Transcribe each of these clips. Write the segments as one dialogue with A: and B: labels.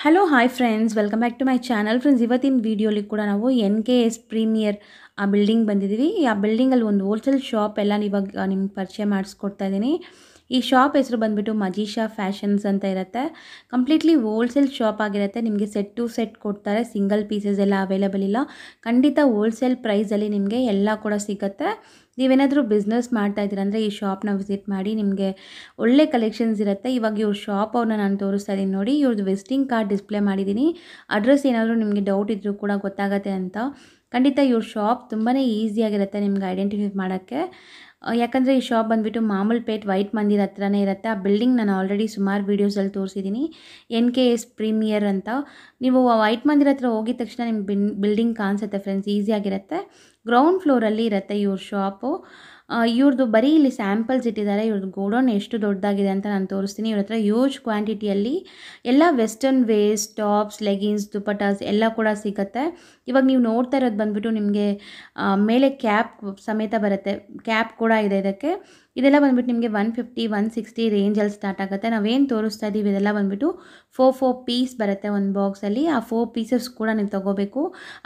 A: hello hi friends welcome back to my channel friends ಇವತ್ತಿನ ವೀಡಿಯೋಲಿ ಕೂಡ ನಾವು ಎನ್ ಕೆ ಎಸ್ ಪ್ರೀಮಿಯರ್ ಆ ಬಿಲ್ಡಿಂಗ್ ಬಂದಿದ್ದೀವಿ ಆ ಬಿಲ್ಡಿಂಗಲ್ಲಿ ಒಂದು ಹೋಲ್ಸೇಲ್ ಶಾಪ್ ಎಲ್ಲ ಇವಾಗ ನಿಮ್ಗೆ ಪರಿಚಯ ಮಾಡಿಸ್ಕೊಡ್ತಾ ಇದ್ದೀನಿ ಈ ಶಾಪ್ ಹೆಸರು ಬಂದುಬಿಟ್ಟು ಮಜೀಶಾ ಫ್ಯಾಷನ್ಸ್ ಅಂತ ಇರುತ್ತೆ ಕಂಪ್ಲೀಟ್ಲಿ ಹೋಲ್ಸೇಲ್ ಶಾಪ್ ಆಗಿರುತ್ತೆ ನಿಮಗೆ ಸೆಟ್ ಟು ಸೆಟ್ ಕೊಡ್ತಾರೆ ಸಿಂಗಲ್ ಪೀಸಸ್ ಎಲ್ಲ ಅವೈಲೇಬಲ್ ಇಲ್ಲ ಖಂಡಿತ ಹೋಲ್ಸೇಲ್ ಪ್ರೈಸಲ್ಲಿ ನಿಮಗೆ ಎಲ್ಲ ಕೂಡ ಸಿಗುತ್ತೆ ನೀವೇನಾದರೂ ಬಿಸ್ನೆಸ್ ಮಾಡ್ತಾ ಇದ್ದೀರ ಅಂದರೆ ಈ ಶಾಪ್ನ ವಿಸಿಟ್ ಮಾಡಿ ನಿಮಗೆ ಒಳ್ಳೆ ಕಲೆಕ್ಷನ್ಸ್ ಇರುತ್ತೆ ಇವಾಗ ಇವ್ರ ಶಾಪ್ ಅವ್ರನ್ನ ನಾನು ತೋರಿಸ್ತಾ ಇದ್ದೀನಿ ನೋಡಿ ಇವ್ರದ್ದು ವಿಸಿಟಿಂಗ್ ಕಾರ್ಡ್ ಡಿಸ್ಪ್ಲೇ ಮಾಡಿದ್ದೀನಿ ಅಡ್ರೆಸ್ ಏನಾದರೂ ನಿಮಗೆ ಡೌಟ್ ಇದ್ದರೂ ಕೂಡ ಗೊತ್ತಾಗತ್ತೆ ಅಂತ ಖಂಡಿತ ಇವ್ರ ಶಾಪ್ ತುಂಬಾ ಈಸಿಯಾಗಿರುತ್ತೆ ನಿಮ್ಗೆ ಐಡೆಂಟಿಫೈ ಮಾಡೋಕ್ಕೆ ಯಾಕಂದರೆ ಈ ಶಾಪ್ ಬಂದುಬಿಟ್ಟು ಮಾಮೂಲ್ಪೇಟ್ ವೈಟ್ ಮಂದಿರ ಹತ್ರನೇ ಇರುತ್ತೆ ಆ ಬಿಲ್ಡಿಂಗ್ ನಾನು ಆಲ್ರೆಡಿ ಸುಮಾರು ವೀಡಿಯೋಸಲ್ಲಿ ತೋರಿಸಿದ್ದೀನಿ ಎನ್ ಕೆ ಎಸ್ ಪ್ರೀಮಿಯರ್ ಅಂತ ನೀವು ವೈಟ್ ಮಂದಿರ ಹತ್ರ ಹೋಗಿದ ತಕ್ಷಣ ನಿಮ್ಗೆ ಬಿಲ್ಡಿಂಗ್ ಕಾಣಿಸುತ್ತೆ ಫ್ರೆಂಡ್ಸ್ ಈಸಿಯಾಗಿರುತ್ತೆ ಗ್ರೌಂಡ್ ಫ್ಲೋರಲ್ಲಿ ಇರುತ್ತೆ ಇವ್ರ ಶಾಪು ಇವ್ರದ್ದು ಬರೀ ಇಲ್ಲಿ ಸ್ಯಾಂಪಲ್ಸ್ ಇಟ್ಟಿದ್ದಾರೆ ಇವ್ರದ್ದು ಗೋಡೌನ್ ಎಷ್ಟು ದೊಡ್ಡದಾಗಿದೆ ಅಂತ ನಾನು ತೋರಿಸ್ತೀನಿ ಇವ್ರ ಹತ್ರ ಹ್ಯೂಜ್ ಕ್ವಾಂಟಿಟಿಯಲ್ಲಿ ಎಲ್ಲ western wears tops leggings dupattas ಎಲ್ಲ ಕೂಡ ಸಿಗುತ್ತೆ ಇವಾಗ ನೀವು ನೋಡ್ತಾ ಇರೋದು ಬಂದುಬಿಟ್ಟು ನಿಮಗೆ ಮೇಲೆ ಕ್ಯಾಪ್ ಸಮೇತ ಬರುತ್ತೆ ಕ್ಯಾಪ್ ಕೂಡ ಇದೆ ಇದಕ್ಕೆ ಇದೆಲ್ಲ ಬಂದ್ಬಿಟ್ಟು ನಿಮಗೆ ಒನ್ ಫಿಫ್ಟಿ ಒನ್ ಸಿಕ್ಸ್ಟಿ ರೇಂಜಲ್ಲಿ ಸ್ಟಾರ್ಟ್ ಆಗುತ್ತೆ ನಾವೇನು ತೋರಿಸ್ತಾ ಇದ್ದೀವಿ ಇದೆಲ್ಲ ಬಂದ್ಬಿಟ್ಟು ಫೋರ್ ಫೋರ್ ಪೀಸ್ ಬರುತ್ತೆ ಒಂದು ಬಾಕ್ಸಲ್ಲಿ ಆ ಫೋರ್ ಪೀಸಸ್ ಕೂಡ ನೀವು ತೊಗೋಬೇಕು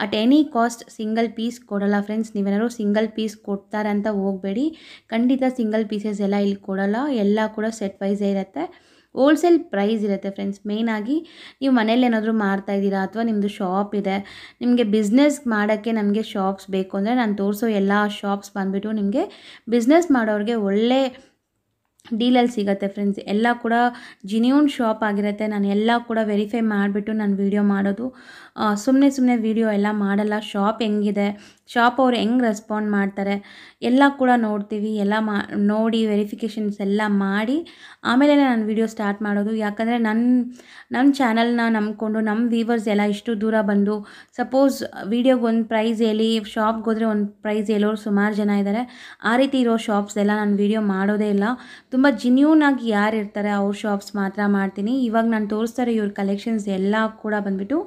A: at any cost single piece ಕೊಡೋಲ್ಲ ಫ್ರೆಂಡ್ಸ್ ನೀವೇನಾದ್ರು ಸಿಂಗಲ್ ಪೀಸ್ ಕೊಡ್ತಾರೆ ಅಂತ ಹೋಗಬೇಡಿ ಖಂಡಿತ ಸಿಂಗಲ್ ಪೀಸಸ್ ಎಲ್ಲ ಇಲ್ಲಿ ಕೊಡಲ್ಲ ಎಲ್ಲ ಕೂಡ ಸೆಟ್ ವೈಸೇ ಇರುತ್ತೆ ಹೋಲ್ಸೇಲ್ ಪ್ರೈಸ್ ಇರುತ್ತೆ ಫ್ರೆಂಡ್ಸ್ ಮೇಯ್ನಾಗಿ ನೀವು ಮನೇಲಿ ಏನಾದರೂ ಮಾಡ್ತಾ ಇದ್ದೀರಾ ಅಥವಾ ನಿಮ್ಮದು ಶಾಪ್ ಇದೆ ನಿಮಗೆ ಬಿಸ್ನೆಸ್ ಮಾಡೋಕ್ಕೆ ನಮಗೆ ಶಾಪ್ಸ್ ಬೇಕು ಅಂದರೆ ನಾನು ತೋರಿಸೋ ಎಲ್ಲ ಶಾಪ್ಸ್ ಬಂದುಬಿಟ್ಟು ನಿಮಗೆ ಬಿಸ್ನೆಸ್ ಮಾಡೋರಿಗೆ ಒಳ್ಳೆ ಡೀಲಲ್ಲಿ ಸಿಗುತ್ತೆ ಫ್ರೆಂಡ್ಸ್ ಎಲ್ಲ ಕೂಡ ಜಿನ್ಯೂನ್ ಶಾಪ್ ಆಗಿರುತ್ತೆ ನಾನು ಎಲ್ಲ ಕೂಡ ವೆರಿಫೈ ಮಾಡಿಬಿಟ್ಟು ನಾನು ವೀಡಿಯೋ ಮಾಡೋದು ಸುಮ್ಮನೆ ಸುಮ್ಮನೆ ವೀಡಿಯೋ ಎಲ್ಲ ಮಾಡಲ್ಲ ಶಾಪ್ ಹೆಂಗಿದೆ ಶಾಪ್ ಅವ್ರು ಹೆಂಗೆ ರೆಸ್ಪಾಂಡ್ ಮಾಡ್ತಾರೆ ಎಲ್ಲ ಕೂಡ ನೋಡ್ತೀವಿ ಎಲ್ಲ ಮಾ ನೋಡಿ ವೆರಿಫಿಕೇಷನ್ಸ್ ಎಲ್ಲ ಮಾಡಿ ಆಮೇಲೆ ನಾನು ವೀಡಿಯೋ ಸ್ಟಾರ್ಟ್ ಮಾಡೋದು ಯಾಕಂದರೆ ನನ್ನ ನಮ್ಮ ಚಾನಲ್ನ ನಂಬಿಕೊಂಡು ನಮ್ಮ ವ್ಯೂವರ್ಸ್ ಎಲ್ಲ ಇಷ್ಟು ದೂರ ಬಂದು ಸಪೋಸ್ ವೀಡಿಯೋಗೆ ಒಂದು ಪ್ರೈಸ್ ಹೇಳಿ ಶಾಪ್ಗೆ ಹೋದರೆ ಒಂದು ಪ್ರೈಸ್ ಹೇಳೋರು ಸುಮಾರು ಜನ ಇದ್ದಾರೆ ಆ ರೀತಿ ಇರೋ ಶಾಪ್ಸ್ ಎಲ್ಲ ನಾನು ವೀಡಿಯೋ ಮಾಡೋದೇ ಇಲ್ಲ ತುಂಬ ಜಿನ್ಯೂನ್ ಆಗಿ ಯಾರು ಇರ್ತಾರೆ ಅವ್ರ ಶಾಪ್ಸ್ ಮಾತ್ರ ಮಾಡ್ತೀನಿ ಇವಾಗ ನಾನು ತೋರಿಸ್ತಾರೆ ಇವ್ರ ಕಲೆಕ್ಷನ್ಸ್ ಎಲ್ಲ ಕೂಡ ಬಂದುಬಿಟ್ಟು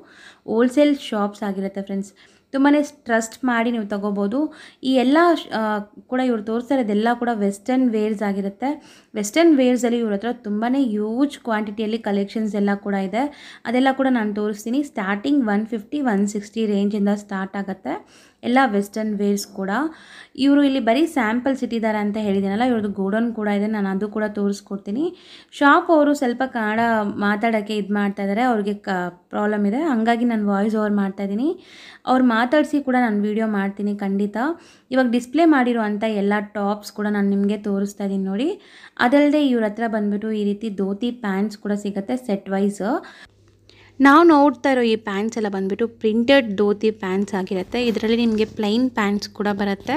A: ಹೋಲ್ಸೇಲ್ ಶಾಪ್ಸ್ ಆಗಿರುತ್ತೆ ಫ್ರೆಂಡ್ಸ್ ತುಂಬಾ ಟ್ರಸ್ಟ್ ಮಾಡಿ ನೀವು ತಗೋಬೋದು ಈ ಎಲ್ಲ ಕೂಡ ಇವ್ರು ತೋರಿಸ್ತಾರೆ ಇದೆಲ್ಲ ಕೂಡ ವೆಸ್ಟರ್ನ್ ವೇರ್ಸ್ ಆಗಿರುತ್ತೆ ವೆಸ್ಟರ್ನ್ ವೇರ್ಸಲ್ಲಿ ಇವ್ರ ಹತ್ರ ತುಂಬಾ ಯೂಜ್ ಕ್ವಾಂಟಿಟಿಯಲ್ಲಿ ಕಲೆಕ್ಷನ್ಸ್ ಎಲ್ಲ ಕೂಡ ಇದೆ ಅದೆಲ್ಲ ಕೂಡ ನಾನು ತೋರಿಸ್ತೀನಿ starting one fifty one sixty ರೇಂಜಿಂದ ಸ್ಟಾರ್ಟ್ ಆಗುತ್ತೆ ಎಲ್ಲ ವೆಸ್ಟರ್ನ್ ವೇರ್ಸ್ ಕೂಡ ಇವರು ಇಲ್ಲಿ ಬರೀ ಸ್ಯಾಂಪಲ್ಸ್ ಇಟ್ಟಿದ್ದಾರೆ ಅಂತ ಹೇಳಿದ್ದೀನಲ್ಲ ಇವ್ರದ್ದು ಗೋಡೌನ್ ಕೂಡ ಇದೆ ನಾನು ಅದು ಕೂಡ ತೋರಿಸ್ಕೊಡ್ತೀನಿ ಶಾಪ್ ಅವರು ಸ್ವಲ್ಪ ಕನ್ನಡ ಮಾತಾಡೋಕ್ಕೆ ಇದು ಮಾಡ್ತಾ ಇದ್ದಾರೆ ಅವ್ರಿಗೆ ಕ ಪ್ರಾಬ್ಲಮ್ ಇದೆ ಹಾಗಾಗಿ ನಾನು ವಾಯ್ಸ್ ಓವರ್ ಮಾಡ್ತಾಯಿದ್ದೀನಿ ಅವ್ರು ಮಾತಾಡಿಸಿ ಕೂಡ ನಾನು ವೀಡಿಯೋ ಮಾಡ್ತೀನಿ ಖಂಡಿತ ಇವಾಗ ಡಿಸ್ಪ್ಲೇ ಮಾಡಿರೋ ಅಂಥ ಎಲ್ಲ ಟಾಪ್ಸ್ ಕೂಡ ನಾನು ನಿಮಗೆ ತೋರಿಸ್ತಾ ಇದ್ದೀನಿ ನೋಡಿ ಅದಲ್ಲದೆ ಇವ್ರ ಹತ್ರ ಬಂದ್ಬಿಟ್ಟು ಈ ರೀತಿ ಧೋತಿ ಪ್ಯಾಂಟ್ಸ್ ಕೂಡ ಸಿಗುತ್ತೆ ಸೆಟ್ ವೈಸ್ ನಾವು ನೋಡ್ತಾ ಇರೋ ಈ ಪ್ಯಾಂಟ್ಸ್ ಎಲ್ಲ ಬಂದುಬಿಟ್ಟು ಪ್ರಿಂಟೆಡ್ ಧೋತಿ ಪ್ಯಾಂಟ್ಸ್ ಆಗಿರುತ್ತೆ ಇದರಲ್ಲಿ ನಿಮಗೆ ಪ್ಲೈನ್ ಪ್ಯಾಂಟ್ಸ್ ಕೂಡ ಬರುತ್ತೆ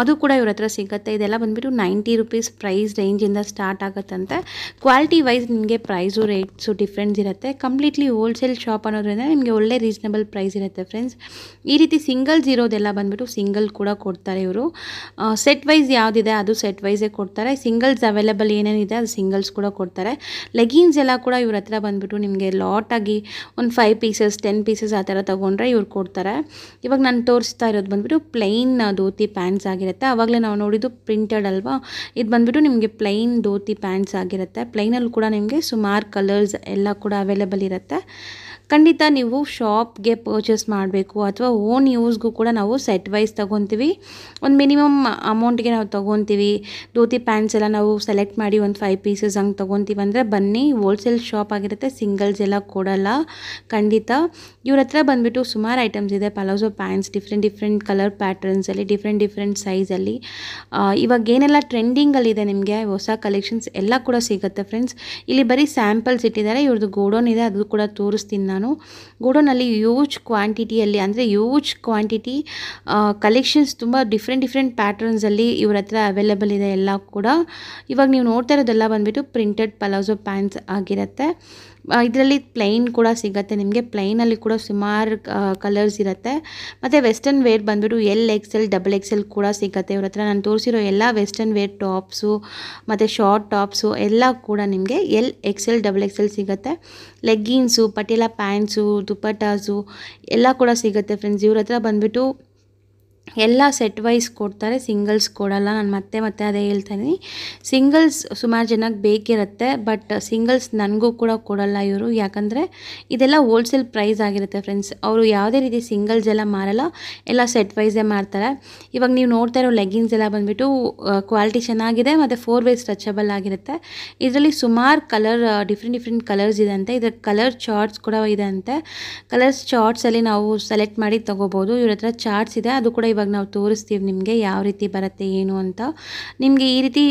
A: ಅದು ಕೂಡ ಇವ್ರ ಹತ್ರ ಸಿಗುತ್ತೆ ಇದೆಲ್ಲ ಬಂದುಬಿಟ್ಟು ನೈಂಟಿ ರುಪೀಸ್ ಪ್ರೈಸ್ ರೇಂಜಿಂದ ಸ್ಟಾರ್ಟ್ ಆಗುತ್ತಂತೆ ಕ್ವಾಲಿಟಿ ವೈಸ್ ನಿಮಗೆ ಪ್ರೈಸು ರೇಟ್ಸು ಡಿಫ್ರೆನ್ಸ್ ಇರುತ್ತೆ ಕಂಪ್ಲೀಟ್ಲಿ ಹೋಲ್ಸೇಲ್ ಶಾಪ್ ಅನ್ನೋದ್ರಿಂದ ನಿಮಗೆ ಒಳ್ಳೆ ರೀಸನೇಬಲ್ ಪ್ರೈಸ್ ಇರುತ್ತೆ ಫ್ರೆಂಡ್ಸ್ ಈ ರೀತಿ ಸಿಂಗಲ್ಸ್ ಇರೋದೆಲ್ಲ ಬಂದುಬಿಟ್ಟು ಸಿಂಗಲ್ ಕೂಡ ಕೊಡ್ತಾರೆ ಇವರು ಸೆಟ್ ವೈಸ್ ಯಾವುದಿದೆ ಅದು ಸೆಟ್ ವೈಸೇ ಕೊಡ್ತಾರೆ ಸಿಂಗಲ್ಸ್ ಅವೈಲೇಬಲ್ ಏನೇನಿದೆ ಅದು ಸಿಂಗಲ್ಸ್ ಕೂಡ ಕೊಡ್ತಾರೆ ಲೆಗಿಂಗ್ಸ್ ಎಲ್ಲ ಕೂಡ ಇವ್ರ ಹತ್ರ ಬಂದುಬಿಟ್ಟು ನಿಮಗೆ ಲಾಟಾಗಿ ಒಂದು ಫೈವ್ ಪೀಸಸ್ ಟೆನ್ ಪೀಸಸ್ ಆ ಥರ ತೊಗೊಂಡ್ರೆ ಇವ್ರು ಕೊಡ್ತಾರೆ ಇವಾಗ ನಾನು ತೋರಿಸ್ತಾ ಇರೋದು ಬಂದುಬಿಟ್ಟು ಪ್ಲೈನ್ ಧೋತಿ ಪ್ಯಾಂಟ್ಸ್ ಆಗಿರುತ್ತೆ ಆವಾಗಲೇ ನಾವು ನೋಡಿದ್ದು ಪ್ರಿಂಟೆಡ್ ಅಲ್ವಾ ಇದು ಬಂದುಬಿಟ್ಟು ನಿಮಗೆ ಪ್ಲೈನ್ ಧೋತಿ ಪ್ಯಾಂಟ್ಸ್ ಆಗಿರುತ್ತೆ ಪ್ಲೈನಲ್ಲಿ ಕೂಡ ನಿಮಗೆ ಸುಮಾರು ಕಲರ್ಸ್ ಎಲ್ಲ ಕೂಡ ಅವೈಲೇಬಲ್ ಇರುತ್ತೆ ಖಂಡಿತ ನೀವು ಶಾಪ್ಗೆ ಪರ್ಚೇಸ್ ಮಾಡಬೇಕು ಅಥವಾ ಓನ್ ಯೂಸ್ಗೂ ಕೂಡ ನಾವು ಸೆಟ್ ವೈಸ್ ತೊಗೊತೀವಿ ಒಂದು ಮಿನಿಮಮ್ ಅಮೌಂಟ್ಗೆ ನಾವು ತೊಗೊತೀವಿ ಧೋತಿ ಪ್ಯಾಂಟ್ಸ್ ಎಲ್ಲ ನಾವು ಸೆಲೆಕ್ಟ್ ಮಾಡಿ ಒಂದು ಫೈವ್ ಪೀಸಸ್ ಹಂಗೆ ತೊಗೊತೀವಿ ಅಂದರೆ ಬನ್ನಿ ಹೋಲ್ಸೇಲ್ ಶಾಪ್ ಆಗಿರುತ್ತೆ ಸಿಂಗಲ್ಸ್ ಎಲ್ಲ ಕೊಡಲ್ಲ ಖಂಡಿತ ಇವ್ರ ಹತ್ರ ಬಂದುಬಿಟ್ಟು ಸುಮಾರು ಐಟಮ್ಸ್ ಇದೆ palazzo pants different different colour ಪ್ಯಾಟರ್ನ್ಸಲ್ಲಿ ಡಿಫ್ರೆಂಟ್ ಡಿಫ್ರೆಂಟ್ ಸೈಜಲ್ಲಿ ಇವಾಗ ಏನೆಲ್ಲ ಟ್ರೆಂಡಿಂಗಲ್ಲಿದೆ ನಿಮಗೆ ಹೊಸ ಕಲೆಕ್ಷನ್ಸ್ ಎಲ್ಲ ಕೂಡ ಸಿಗುತ್ತೆ ಫ್ರೆಂಡ್ಸ್ ಇಲ್ಲಿ ಬರೀ ಸ್ಯಾಂಪಲ್ಸ್ ಇಟ್ಟಿದ್ದಾರೆ ಇವ್ರದ್ದು ಗೋಡೋನ್ ಇದೆ ಅದು ಕೂಡ ತೋರಿಸ್ತೀನಿ ನಾನು ಗೋಡೌನಲ್ಲಿ ಯೂಜ್ ಕ್ವಾಂಟಿಟಿಯಲ್ಲಿ ಅಂದರೆ ಯೂಜ್ ಕ್ವಾಂಟಿಟಿ ಕಲೆಕ್ಷನ್ಸ್ ತುಂಬ ಡಿಫ್ರೆಂಟ್ ಡಿಫ್ರೆಂಟ್ ಪ್ಯಾಟರ್ನ್ಸಲ್ಲಿ ಇವ್ರ ಹತ್ರ ಅವೈಲೇಬಲ್ ಇದೆ ಎಲ್ಲ ಕೂಡ ಇವಾಗ ನೀವು ನೋಡ್ತಾ ಇರೋದೆಲ್ಲ ಬಂದುಬಿಟ್ಟು ಪ್ರಿಂಟೆಡ್ ಪಲಾಝೋ ಪ್ಯಾಂಟ್ಸ್ ಆಗಿರುತ್ತೆ ಇದರಲ್ಲಿ ಪ್ಲೈನ್ ಕೂಡ ಸಿಗುತ್ತೆ ನಿಮಗೆ ಪ್ಲೈನಲ್ಲಿ ಕೂಡ ಸುಮಾರು ಕಲರ್ಸ್ ಇರುತ್ತೆ ಮತ್ತು ವೆಸ್ಟರ್ನ್ ವೇರ್ ಬಂದ್ಬಿಟ್ಟು L X L double X L ಕೂಡ ಸಿಗುತ್ತೆ ಇವ್ರ ಹತ್ರ ನಾನು ತೋರಿಸಿರೋ ಎಲ್ಲ ವೆಸ್ಟರ್ನ್ ವೇರ್ ಟಾಪ್ಸು ಮತ್ತು ಶಾರ್ಟ್ ಟಾಪ್ಸು ಎಲ್ಲ ಕೂಡ ನಿಮಗೆ L X L double X L ಸಿಗುತ್ತೆ ಲೆಗ್ಗಿನ್ಸು ಪಟೇಲ ಪ್ಯಾಂಟ್ಸು ದುಪಟಾಸು ಎಲ್ಲ ಕೂಡ ಸಿಗುತ್ತೆ ಫ್ರೆಂಡ್ಸ್ ಇವ್ರ ಹತ್ರ ಬಂದ್ಬಿಟ್ಟು ಎಲ್ಲ ಸೆಟ್ ವೈಸ್ ಕೊಡ್ತಾರೆ ಸಿಂಗಲ್ಸ್ ಕೊಡಲ್ಲ ನಾನು ಮತ್ತೆ ಮತ್ತೆ ಅದೇ ಹೇಳ್ತೀನಿ ಸಿಂಗಲ್ಸ್ ಸುಮಾರು ಜನಕ್ಕೆ ಬೇಕಿರುತ್ತೆ ಬಟ್ ಸಿಂಗಲ್ಸ್ ನನಗೂ ಕೂಡ ಕೊಡಲ್ಲ ಇವರು ಯಾಕಂದರೆ ಇದೆಲ್ಲ ಹೋಲ್ಸೇಲ್ ಪ್ರೈಸ್ ಆಗಿರುತ್ತೆ ಫ್ರೆಂಡ್ಸ್ ಅವರು ಯಾವುದೇ ರೀತಿ ಸಿಂಗಲ್ಸ್ ಎಲ್ಲ ಮಾರಲ್ಲ ಎಲ್ಲ ಸೆಟ್ ವೈಸೇ ಮಾರ್ತಾರೆ ಇವಾಗ ನೀವು ನೋಡ್ತಾ ಇರೋ ಲೆಗ್ಗಿಂಗ್ಸ್ ಎಲ್ಲ ಬಂದುಬಿಟ್ಟು ಕ್ವಾಲಿಟಿ ಚೆನ್ನಾಗಿದೆ ಮತ್ತು ಫೋರ್ ವೇ ಸ್ಟ್ರೆಚಬಲ್ ಆಗಿರುತ್ತೆ ಇದರಲ್ಲಿ ಸುಮಾರು ಕಲರ್ ಡಿಫ್ರೆಂಟ್ ಡಿಫ್ರೆಂಟ್ ಕಲರ್ಸ್ ಇದೆ ಅಂತೆ ಇದರ ಕಲರ್ ಚಾರ್ಟ್ಸ್ ಕೂಡ ಇದೆ ಅಂತೆ ಕಲರ್ಸ್ ಚಾರ್ಟ್ಸಲ್ಲಿ ನಾವು ಸೆಲೆಕ್ಟ್ ಮಾಡಿ ತೊಗೋಬೋದು ಇವ್ರ ಹತ್ರ ಚಾರ್ಟ್ಸ್ ಇದೆ ಅದು ಕೂಡ ಇವಾಗ ಇವಾಗ ನಾವು ತೋರಿಸ್ತೀವಿ ನಿಮಗೆ ಯಾವ ರೀತಿ ಬರುತ್ತೆ ಏನು ಅಂತ ನಿಮಗೆ ಈ ರೀತಿ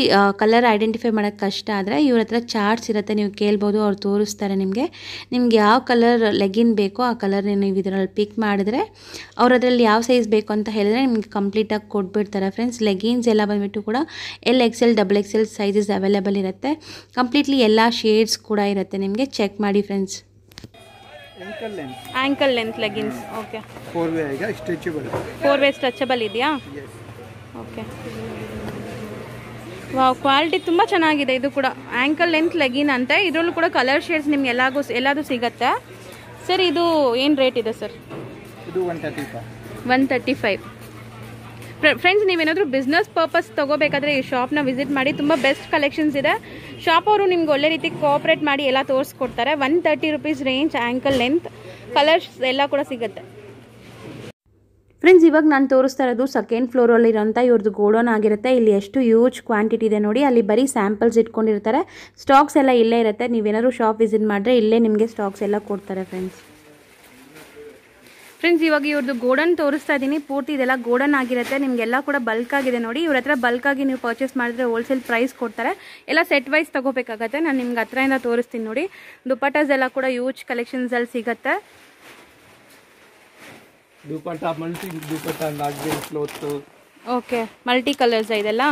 A: ಕಲರ್ ಐಡೆಂಟಿಫೈ ಮಾಡೋಕ್ಕೆ ಕಷ್ಟ ಆದರೆ ಇವ್ರ ಹತ್ರ ಚಾರ್ಟ್ಸ್ ಇರುತ್ತೆ ನೀವು ಕೇಳ್ಬೋದು ಅವ್ರು ತೋರಿಸ್ತಾರೆ ನಿಮಗೆ ನಿಮ್ಗೆ ಯಾವ ಕಲರ್ ಲೆಗಿನ್ ಬೇಕೋ ಆ ಕಲರ್ ನೀವು ಇದರಲ್ಲಿ ಪಿಕ್ ಮಾಡಿದ್ರೆ ಅವ್ರ ಅದರಲ್ಲಿ ಯಾವ ಸೈಜ್ ಬೇಕು ಅಂತ ಹೇಳಿದ್ರೆ ನಿಮಗೆ ಕಂಪ್ಲೀಟಾಗಿ ಕೊಟ್ಬಿಡ್ತಾರೆ ಫ್ರೆಂಡ್ಸ್ ಲೆಗಿನ್ಸ್ ಎಲ್ಲ ಬಂದುಬಿಟ್ಟು ಕೂಡ L X L double L sizes available ಇರುತ್ತೆ ಕಂಪ್ಲೀಟ್ಲಿ ಎಲ್ಲ ಶೇಡ್ಸ್ ಕೂಡ ಇರುತ್ತೆ ನಿಮಗೆ ಚೆಕ್ ಮಾಡಿ friends ankle length leggings okay four way ಈಗ ಸ್ಟ್ರೆಚಬಲ್ ಫೋರ್ ವೇ ಸ್ಟ್ರೆಚಬಲ್ ಇದೆಯಾ ಓಕೆ ವಾವ್ ಕ್ವಾಲಿಟಿ ತುಂಬ ಚೆನ್ನಾಗಿದೆ ಇದು ಕೂಡ ಆ್ಯಂಕಲ್ ಲೆಂತ್ ಲೆಗಿನ್ ಅಂತ ಇದರಲ್ಲೂ ಕೂಡ ಕಲರ್ ಶೇಡ್ಸ್ ನಿಮ್ಗೆ ಎಲ್ಲಾಗೂ ಎಲ್ಲಾದರೂ ಸಿಗತ್ತೆ ಸರ್ ಇದು ಏನು ರೇಟ್ ಇದೆ ಸರ್ ಇದು one thirty five one thirty five friends ನೀವೇನಾದರೂ ಬಿಸ್ನೆಸ್ ಪರ್ಪಸ್ ತೊಗೋಬೇಕಾದ್ರೆ ಈ ಶಾಪ್ನ ವಿಸಿಟ್ ಮಾಡಿ ತುಂಬ ಬೆಸ್ಟ್ ಕಲೆಕ್ಷನ್ಸ್ ಇದೆ ಶಾಪ್ ಅವರು ನಿಮ್ಗೆ ಒಳ್ಳೆ ರೀತಿ ಕೋಆಪ್ರೇಟ್ ಮಾಡಿ ಎಲ್ಲ ತೋರಿಸ್ಕೊಡ್ತಾರೆ one thirty rupees range ankle length colours ಎಲ್ಲ ಕೂಡ ಸಿಗುತ್ತೆ ಫ್ರೆಂಡ್ಸ್ ಇವಾಗ ನಾನು ತೋರಿಸ್ತಾ ಇರೋದು ಸೆಕೆಂಡ್ ಫ್ಲೋರಲ್ಲಿರೋಂಥ ಇವ್ರದ್ದು ಗೋಡೋನ್ ಆಗಿರುತ್ತೆ ಇಲ್ಲಿ ಎಷ್ಟು ಹ್ಯೂಜ್ ಕ್ವಾಂಟಿಟಿ ಇದೆ ನೋಡಿ ಅಲ್ಲಿ ಬರೀ ಸ್ಯಾಂಪಲ್ಸ್ ಇಟ್ಕೊಂಡಿರ್ತಾರೆ ಸ್ಟಾಕ್ಸ್ ಎಲ್ಲ ಇಲ್ಲೇ ಇರುತ್ತೆ ನೀವೇನಾದ್ರು ಶಾಪ್ ವಿಸಿಟ್ ಮಾಡಿದ್ರೆ ಇಲ್ಲೇ ನಿಮಗೆ ಸ್ಟಾಕ್ಸ್ ಎಲ್ಲ ಕೊಡ್ತಾರೆ ಫ್ರೆಂಡ್ಸ್ ಫ್ರೆಂಡ್ಸ್ ಇವಾಗ ಇವ್ರದ್ದು ಗೋಡನ್ ತೋರಿಸ್ತಾ ಇದ್ದೀನಿ ಪೂರ್ತಿ ಇದೆಲ್ಲ ಗೋಡನ್ ಆಗಿರುತ್ತೆ ನಿಮಗೆಲ್ಲ ಕೂಡ ಬಲ್ಕ್ ಆಗಿದೆ ನೋಡಿ ಇವ್ರ ಹತ್ರ ಬಲ್ಕ್ ಆಗಿ ನೀವು ಪರ್ಚೇಸ್ ಮಾಡಿದ್ರೆ ಹೋಲ್ಸೇಲ್ ಪ್ರೈಸ್ ಕೊಡ್ತಾರೆ ಎಲ್ಲ ಸೆಟ್ ವೈಸ್ ತಗೋಬೇಕಾಗತ್ತೆ ನಾನು ನಿಮ್ಗೆ ಹತ್ರದಿಂದ ತೋರಿಸ್ತೀನಿ ನೋಡಿ ದುಪಟಾಸ್ ಎಲ್ಲ ಕೂಡ ಯೂಜ್ ಕಲೆಕ್ಷನ್ಸ್ ಅಲ್ಲಿ ಸಿಗತ್ತೆ ಮಲ್ಟಿ ಓಕೆ ಮಲ್ಟಿ ಕಲರ್ಸ್ ಇದೆಲ್ಲ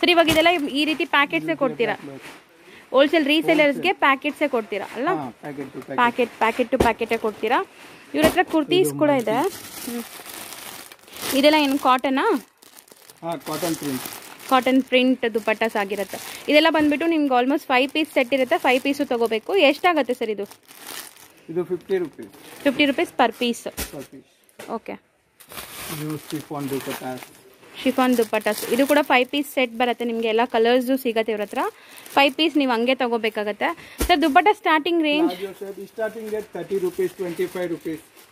A: ಸರಿ ಇವಾಗ ಇದೆಲ್ಲ ಈ ರೀತಿ ಪ್ಯಾಕೆಟ್ಸೇ ಕೊಡ್ತೀರಾ ಹೋಲ್ಸೇಲ್ ರೀಸೇಲರ್ಸ್ಗೆ ಪ್ಯಾಕೆಟ್ಸೇ ಕೊಡ್ತೀರಾ ಅಲ್ಲ ಪ್ಯಾಕೆಟ್ ಪ್ಯಾಕೆಟ್ ಟು ಪ್ಯಾಕೆಟೇ ಕೊಡ್ತೀರಾ ಇವ್ರ ಹತ್ರ ಕುರ್ತೀಸ್ ಕೂಡ ಇದೆ ಇದೆಲ್ಲ ಏನು ಕಾಟನಾ cotton print cotton print dupattas ಆಗಿರುತ್ತೆ ಇದೆಲ್ಲ ಬಂದ್ಬಿಟ್ಟು ನಿಮ್ಗೆ ಆಲ್ಮೋಸ್ಟ್ ಫೈವ್ ಪೀಸ್ ಸೆಟ್ ಇರುತ್ತೆ ಫೈವ್ ಪೀಸು ತೊಗೋಬೇಕು ಎಷ್ಟಾಗುತ್ತೆ ಸರ್ ಇದು ಇದು fifty rupees fifty rupees per piece okay chiffon dupattas ಇದು ಕೂಡ ಫೈವ್ ಪೀಸ್ ಸೆಟ್ ಬರುತ್ತೆ ನಿಮಗೆ ಎಲ್ಲ ಕಲರ್ಸು ಸಿಗುತ್ತೆ ಇವ್ರ ಹತ್ರ ಫೈವ್ ಪೀಸ್ ನೀವು ಹಂಗೆ ತಗೋಬೇಕಾಗತ್ತೆ sir dupatta starting range starting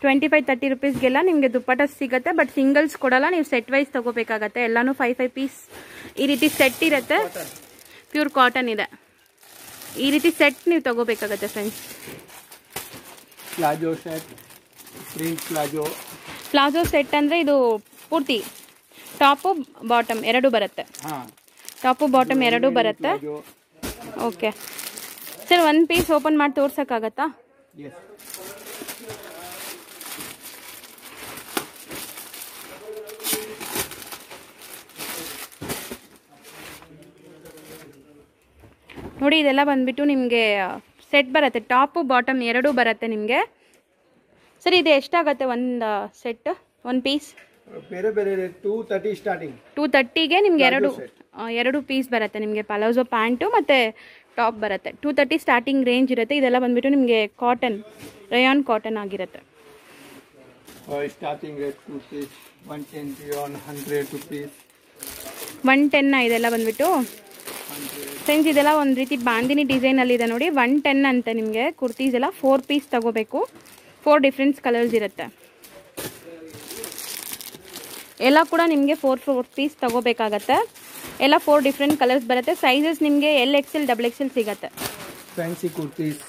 A: twenty five thirty ರುಪೀಸ್ಗೆಲ್ಲ ನಿಮಗೆ ದುಪ್ಪಟ್ಟ ಸಿಗುತ್ತೆ ಬಟ್ ಸಿಂಗಲ್ಸ್ ಕೊಡಲ್ಲ ನೀವು ಸೆಟ್ ವೈಸ್ ತಗೋಬೇಕಾಗತ್ತೆ ಎಲ್ಲಾನು ಫೈವ್ ಫೈವ್ ಪೀಸ್ ಈ ರೀತಿ ಸೆಟ್ ಇರುತ್ತೆ ಪ್ಯೂರ್ ಕಾಟನ್ ಇದೆ ಈ ರೀತಿ ಸೆಟ್ ನೀವು ತಗೋಬೇಕಾಗತ್ತೆ friends palazzo set palazzo set ಅಂದ್ರೆ ಇದು ಪೂರ್ತಿ ಟಾಪು ಬಾಟಮ್ ಎರಡು ಬರುತ್ತೆ ಟಾಪು ಬಾಟಮ್ ಎರಡು ಬರುತ್ತೆ ಓಕೆ ಸರ್ ಒಂದು ಪೀಸ್ ಓಪನ್ ಮಾಡಿ ತೋರ್ಸೋಕ್ಕಾಗತ್ತಾ ನೋಡಿ ಇದೆಲ್ಲ ಬಂದ್ಬಿಟ್ಟು ನಿಮಗೆ ಸೆಟ್ ಬರುತ್ತೆ ಟಾಪು ಬಾಟಮ್ ಎರಡು ಬರುತ್ತೆ ನಿಮಗೆ ಸರ್ ಇದು ಎಷ್ಟಾಗತ್ತೆ ಒಂದು ಸೆಟ್ ಒಂದು ಪೀಸ್ ಬೇರೆ ಬೇರೆ ಟೂ ಸ್ಟಾರ್ಟಿಂಗ್ ತರ್ಟಿಗೆ ನಿಮ್ಗೆ ಎರಡು ಎರಡು ಪೀಸ್ ಬರುತ್ತೆ ನಿಮಗೆ ಪಲಾವ್ಸೋ ಪ್ಯಾಂಟು ಮತ್ತು ಟಾಪ್ ಬರುತ್ತೆ ಟೂ ತರ್ಟಿ ಸ್ಟಾರ್ಟಿಂಗ್ ರೇಂಜ್ ಇರುತ್ತೆ ಇದೆಲ್ಲ ಬಂದ್ಬಿಟ್ಟು ನಿಮಗೆ ಕಾಟನ್ ರಯಾನ್ ಕಾಟನ್ ಆಗಿರುತ್ತೆ ಸ್ಟಾರ್ಟಿಂಗ್ ಒನ್ ಟೆನ್ ಇದೆಲ್ಲ ಬಂದ್ಬಿಟ್ಟು ಫ್ರೆಂಡ್ಸ್ ಇದೆಲ್ಲ ಒಂದು ರೀತಿ ಬಾಂದಿನಿ ಡಿಸೈನಲ್ಲಿ ಇದೆ ನೋಡಿ ಒನ್ ಟೆನ್ ಅಂತ ನಿಮಗೆ ಕುರ್ತೀಸ್ ಎಲ್ಲ ಫೋರ್ ಪೀಸ್ ತಗೋಬೇಕು ಫೋರ್ ಡಿಫ್ರೆನ್ಸ್ ಕಲರ್ಸ್ ಇರುತ್ತೆ ಎಲ್ಲ ಕೂಡ ನಿಮಗೆ ಫೋರ್ ಫೋರ್ ಪೀಸ್ ತಗೋಬೇಕಾಗತ್ತೆ ಎಲ್ಲ ಫೋರ್ ಡಿಫ್ರೆಂಟ್ ಕಲರ್ಸ್ ಬರುತ್ತೆ ಸೈಜಸ್ ನಿಮಗೆ L X L double X L ಸಿಗತ್ತೆ ಫ್ಯಾನ್ಸಿ ಕುರ್ತೀಸ್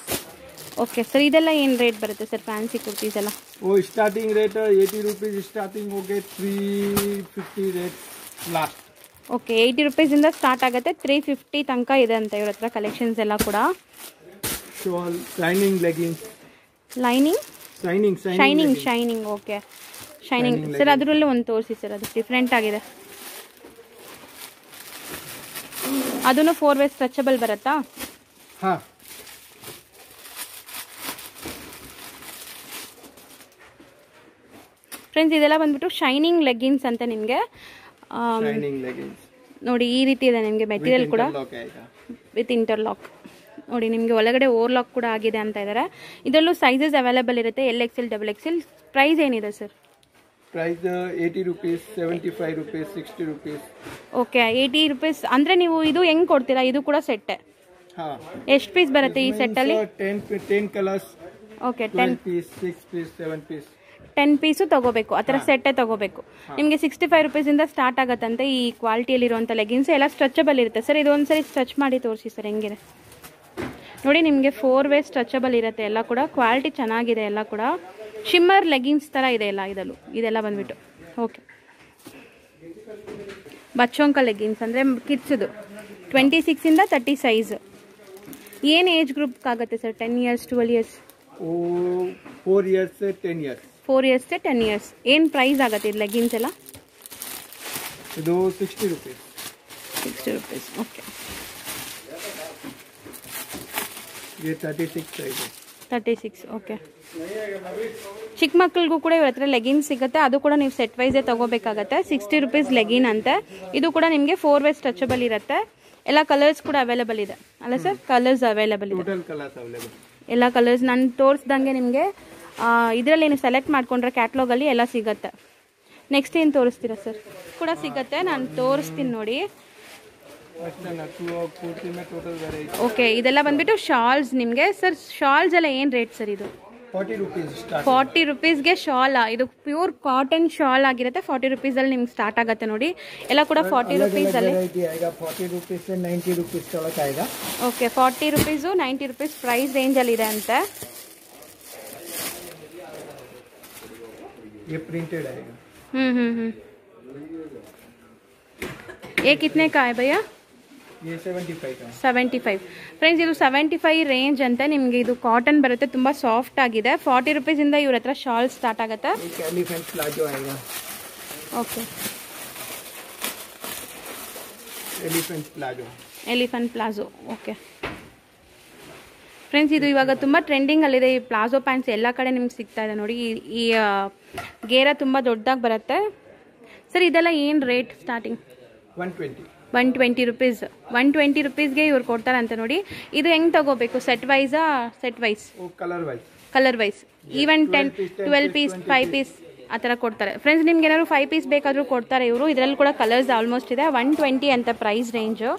A: ಓಕೆ ಸರ್ ಇದೆಲ್ಲ ಏನು ರೇಟ್ ಬರುತ್ತೆ ಸರ್ ಫ್ಯಾನ್ಸಿ ಕುರ್ತೀಸ್ ಎಲ್ಲ ಓ starting rate eighty rupees starting ಹೋಗಿ three fifty rate last okay eighty ಇಂದ ಸ್ಟಾರ್ಟ್ ಆಗುತ್ತೆ ತ್ರೀ ಫಿಫ್ಟಿ ತನಕ ಇದೆ ಅಂತ ಇವ್ರ ಹತ್ರ ಕಲೆಕ್ಷನ್ಸ್ ಎಲ್ಲ ಕೂಡ shawl lining lining shining shining shining okay shining sir ಅದರಲ್ಲೇ ಒಂದು ತೋರಿಸಿ ಸರ್ ಅದು ಡಿಫ್ರೆಂಟ್ ಆಗಿದೆ ಅದನ್ನು ಫೋರ್ ವೇ ಸ್ಟ್ರೆಚಬಲ್ ಬರುತ್ತಾ ಫ್ರೆಂಡ್ಸ್ ಇದೆಲ್ಲ ಬಂದ್ಬಿಟ್ಟು ಶೈನಿಂಗ್ ಲೆಗ್ಗಿನ್ಸ್ ಅಂತ ನಿಮಗೆ ನೋಡಿ ಈ ರೀತಿ ಇದೆ ನಿಮಗೆ ಮೆಟೀರಿಯಲ್ ಕೂಡ ವಿತ್ ಇಂಟರ್ಲಾಕ್ ನೋಡಿ ನಿಮಗೆ ಒಳಗಡೆ ಲಾಕ್ ಕೂಡ ಆಗಿದೆ ಅಂತ ಇದ್ದಾರೆ ಇದರಲ್ಲೂ ಸೈಜಸ್ ಅವೈಲೇಬಲ್ ಇರುತ್ತೆ L X L double X L price ಏನಿದೆ sir price eighty rupees seventy five rupees sixty okay eighty rupees ಅಂದರೆ ನೀವು ಇದು ಹೆಂಗೆ ಕೊಡ್ತೀರಾ ಇದು ಕೂಡ ಸೆಟ್ ಹಾಂ ಎಷ್ಟು ಪೀಸ್ ಬರುತ್ತೆ ಈ ಸೆಟ್ಟಲ್ಲಿ ten ten colours okay ten piece six piece seven piece ten piece ತಗೋಬೇಕು ಆ ಥರ ಸೆಟ್ಟೇ ತಗೋಬೇಕು ನಿಮಗೆ ಸಿಕ್ಸ್ಟಿ ಫೈವ್ ರುಪೀಸಿಂದ ಸ್ಟಾರ್ಟ್ ಆಗುತ್ತಂತೆ ಈ ಕ್ವಾಲಿಟಿಯಲ್ಲಿರುವಂಥ ಲೆಗಿನ್ಸ್ ಎಲ್ಲ ಸ್ಟ್ರೆಚಬಲ್ ಇರುತ್ತೆ ಸರ್ ಇದು ಸರಿ ಸ್ಟ್ರೆಚ್ ಮಾಡಿ ತೋರಿಸಿ ಸರ್ ಹೆಂಗಿದೆ ನೋಡಿ ನಿಮಗೆ ಫೋರ್ ವೇ ಸ್ಟ್ರೆಚಬಲ್ ಇರುತ್ತೆ ಎಲ್ಲ ಕೂಡ ಕ್ವಾಲಿಟಿ ಚೆನ್ನಾಗಿದೆ ಎಲ್ಲ ಕೂಡ ಶಿಮ್ಮರ್ ಲೆಗಿನ್ಸ್ ಥರ ಇದೆ ಎಲ್ಲ ಇದಲ್ಲು ಇದೆಲ್ಲ ಬಂದ್ಬಿಟ್ಟು ಓಕೆ ಬಚ್ಚೊಂಕ ಲೆಗಿನ್ಸ್ ಅಂದರೆ ಕಿಡ್ಸದು ಟ್ವೆಂಟಿ ಸಿಕ್ಸಿಂದ ತರ್ಟಿ ಸೈಜ್ ಏನು ಏಜ್ ಗ್ರೂಪ್ಗಾಗುತ್ತೆ sir ten years twelve years four years ten years four years ten years ಏನು ಪ್ರೈಸ್ ಆಗುತ್ತೆ ಇದು ಲೆಗಿನ್ಸ್ ಎಲ್ಲ ಇದು sixty rupees sixty rupees okay thirty six size thirty six okay ಚಿಕ್ಕ ಮಕ್ಕಳಿಗೂ ಕೂಡ ಇವ್ರ ಹತ್ರ ಲೆಗಿನ್ ಸಿಗುತ್ತೆ ಅದು ಕೂಡ ನೀವು ಸೆಟ್ ವೈಸೇ ತೊಗೋಬೇಕಾಗತ್ತೆ ಸಿಕ್ಸ್ಟಿ ರುಪೀಸ್ ಲೆಗಿನ್ ಅಂತೆ ಇದು ಕೂಡ ನಿಮಗೆ ಫೋರ್ ವೇ ಸ್ಟ್ರೆಚಬಲ್ ಇರುತ್ತೆ ಎಲ್ಲ ಕಲರ್ಸ್ ಕೂಡ ಅವೈಲಬಲ್ ಇದೆ ಅಲ್ಲ ಸರ್ ಕಲರ್ಸ್ ಅವೈಲಬಲ್ ಇದೆ ಎಲ್ಲ ಕಲರ್ಸ್ ನಾನು ತೋರಿಸ್ದಂಗೆ ನಿಮಗೆ ಇದರಲ್ಲಿ ನೀವು ಸೆಲೆಕ್ಟ್ ಮಾಡಿಕೊಂಡ್ರೆ ಕ್ಯಾಟ್ಲಾಗಲ್ಲಿ ಎಲ್ಲ ಸಿಗುತ್ತೆ ನೆಕ್ಸ್ಟ್ ಏನು ತೋರಿಸ್ತೀರಾ ಸರ್ ಕೂಡ ಸಿಗುತ್ತೆ ನಾನು ತೋರಿಸ್ತೀನಿ ನೋಡಿ ಓಕೆ ಇದೆಲ್ಲ ಬಂದ್ಬಿಟ್ಟು ಶಾಲ್ಸ್ ನಿಮಗೆ ಸರ್ ಶಾಲ್ಸ್ ಎಲ್ಲ ಏನು ರೇಟ್ ಸರ್ ಇದು ಫಾರ್ಟಿ ರುಪೀಸ್ಗೆ ಶಾಲಾ ಇದು ಪ್ಯೂರ್ ಕಾಟನ್ ಶಾಲ್ ಆಗಿರುತ್ತೆ ಫಾರ್ಟಿ ರುಪೀಸಲ್ಲಿ ನಿಮ್ಗೆ ಸ್ಟಾರ್ಟ್ ಆಗುತ್ತೆ ನೋಡಿ ಎಲ್ಲ ಕೂಡ ಫಾರ್ಟಿ ರುಪೀಸಲ್ಲಿ okay forty rupees ninety rupees price ರೇಂಜಲ್ಲಿ ಇದೆ ಅಂತೆ ಹ್ಞೂ ಹ್ಞೂ ಹ್ಞೂ ಏ ಕಿತ್ನೆ ಕಾಯಿ ಭಯ್ಯ ಸೆವೆಂಟಿ ಫೈವ್ ಫ್ರೆಂಡ್ಸ್ ಇದು ಸೆವೆಂಟಿ ಫೈವ್ ರೇಂಜ್ ಅಂತ ನಿಮಗೆ ಇದು ಕಾಟನ್ ಬರುತ್ತೆ ತುಂಬಾ ಸಾಫ್ಟ್ ಆಗಿದೆ ಫಾರ್ಟಿ ಇಂದ ಇವ್ರ ಹತ್ರ ಶಾಲ್ ಸ್ಟಾರ್ಟ್ ಆಗುತ್ತೆ okay elephant palazzo elephant palazzo okay friends ಇದು ಇವಾಗ ತುಂಬ ಟ್ರೆಂಡಿಂಗಲ್ಲಿದೆ ಈ ಪ್ಲಾಜೋ ಪ್ಯಾಂಟ್ಸ್ ಎಲ್ಲ ಕಡೆ ನಿಮ್ಗೆ ಸಿಗ್ತಾ ಇದೆ ನೋಡಿ ಈ ಗೇರ ತುಂಬ ದೊಡ್ಡದಾಗಿ ಬರುತ್ತೆ ಸರ್ ಇದೆಲ್ಲ ಏನು rate starting one one twenty rupees one twenty ರುಪೀಸ್ಗೆ ಇವ್ರು ಕೊಡ್ತಾರಂತ ನೋಡಿ ಇದು ಹೆಂಗೆ ತಗೋಬೇಕು ಸೆಟ್ ವೈಸಾ set wise colour wise even ten twelve piece five piece ಆ ಥರ ಕೊಡ್ತಾರೆ ಫ್ರೆಂಡ್ಸ್ ನಿಮ್ಗೆ ಏನಾದ್ರು ಫೈವ್ ಪೀಸ್ ಬೇಕಾದರೂ ಕೊಡ್ತಾರೆ ಇವರು ಇದರಲ್ಲಿ ಕೂಡ ಕಲರ್ಸ್ ಆಲ್ಮೋಸ್ಟ್ ಇದೆ ಒನ್ ಟ್ವೆಂಟಿ ಅಂತ ಪ್ರೈಸ್ ರೇಂಜು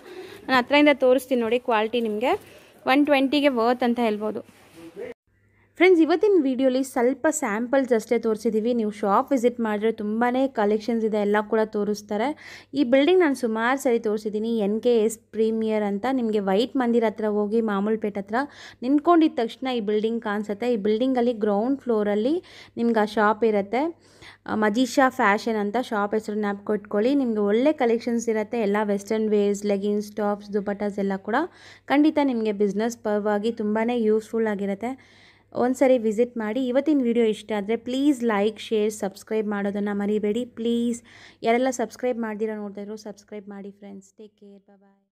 A: ನಾನು ಹತ್ರದಿಂದ ತೋರಿಸ್ತೀನಿ ನೋಡಿ ಕ್ವಾಲಿಟಿ ನಿಮಗೆ ಒನ್ ಟ್ವೆಂಟಿಗೆ ವರ್ತ್ ಅಂತ ಹೇಳ್ಬೋದು ಫ್ರೆಂಡ್ಸ್ ಇವತ್ತಿನ ವೀಡಿಯೋಲಿ ಸ್ವಲ್ಪ ಸ್ಯಾಂಪಲ್ಸ್ ಅಷ್ಟೇ ತೋರಿಸಿದ್ದೀವಿ ನೀವು ಶಾಪ್ ವಿಸಿಟ್ ಮಾಡಿದ್ರೆ ತುಂಬಾ ಕಲೆಕ್ಷನ್ಸ್ ಇದೆ ಎಲ್ಲ ಕೂಡ ತೋರಿಸ್ತಾರೆ ಈ ಬಿಲ್ಡಿಂಗ್ ನಾನು ಸುಮಾರು ಸರಿ ತೋರಿಸಿದ್ದೀನಿ ಎನ್ ಕೆ ಎಸ್ ಪ್ರೀಮಿಯರ್ ಅಂತ ನಿಮಗೆ ವೈಟ್ ಮಂದಿರ ಹತ್ರ ಹೋಗಿ ಮಾಮೂಲು ಪೇಟ್ ಹತ್ರ ನಿಂತ್ಕೊಂಡಿದ್ದ ತಕ್ಷಣ ಈ ಬಿಲ್ಡಿಂಗ್ ಕಾಣಿಸುತ್ತೆ ಈ ಬಿಲ್ಡಿಂಗಲ್ಲಿ ಗ್ರೌಂಡ್ ಫ್ಲೋರಲ್ಲಿ ನಿಮ್ಗೆ ಆ ಶಾಪ್ ಇರುತ್ತೆ ಮಜೀಶಾ ಫ್ಯಾಷನ್ ಅಂತ ಶಾಪ್ ಹೆಸರು ನ್ಯಾಪ್ ಕೊಟ್ಕೊಳ್ಳಿ ನಿಮಗೆ ಒಳ್ಳೆ ಕಲೆಕ್ಷನ್ಸ್ ಇರುತ್ತೆ ಎಲ್ಲ western wears leggings tops dupattas ಎಲ್ಲ ಕೂಡ ಖಂಡಿತ ನಿಮಗೆ ಬಿಸ್ನೆಸ್ ಪರವಾಗಿ ತುಂಬಾ ಯೂಸ್ಫುಲ್ ಆಗಿರುತ್ತೆ ಒಂದ್ಸರಿ ವಿಸಿಟ್ ಮಾಡಿ ಇವತ್ತಿನ ವಿಡಿಯೋ ಇಷ್ಟ ಆದರೆ ಪ್ಲೀಸ್ ಲೈಕ್ ಶೇರ್ ಸಬ್ಸ್ಕ್ರೈಬ್ ಮಾಡೋದನ್ನು ಮರಿಬೇಡಿ ಪ್ಲೀಸ್ ಯಾರೆಲ್ಲ ಸಬ್ಸ್ಕ್ರೈಬ್ ಮಾಡ್ದಿರೋ ಇದ್ರು ಸಬ್ಸ್ಕ್ರೈಬ್ ಮಾಡಿ ಫ್ರೆಂಡ್ಸ್ ಟೇಕ್ ಕೇರ್ ಬಾಯ್